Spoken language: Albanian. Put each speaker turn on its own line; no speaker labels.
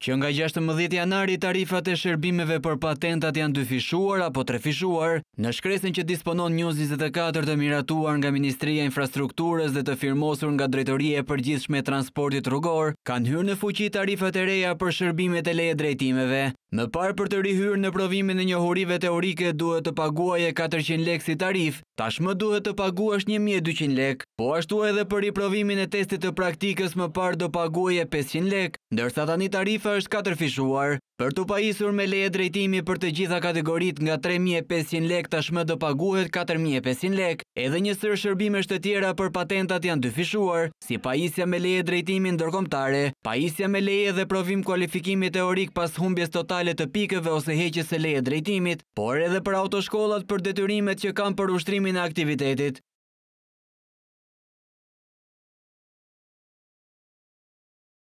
Që nga 16 janari tarifat e shërbimeve për patentat janë dyfishuar apo trefishuar, në shkresin që disponon njës 24 të miratuar nga Ministria Infrastrukturës dhe të firmosur nga Drejtorie e Përgjithshme Transportit Rugor, kanë hyrë në fuqi tarifat e reja për shërbimet e leje drejtimeve. Më parë për të rihyrë në provimin e njohurive teorike duhet të paguaj e 400 lek si tarif, tashmë duhet të paguash 1200 lek, po ashtu edhe për i provimin e testit të praktikës më parë do paguaj e 500 lek, ndërsa tani tarifa është 4 fishuar. Për të pajisur me leje drejtimi për të gjitha kategorit nga 3500 lek tashmë do paguhet 4500 lek, edhe njësër shërbimesht të tjera për patentat janë dyfishuar, si pajisja me leje drejtimi ndërkomtare, Paisja me leje dhe provim kualifikimi teorik pas humbjes totale të pikëve ose heqes e leje drejtimit, por edhe për autoshkollat për detyrimet që kam për ushtrimin e aktivitetit.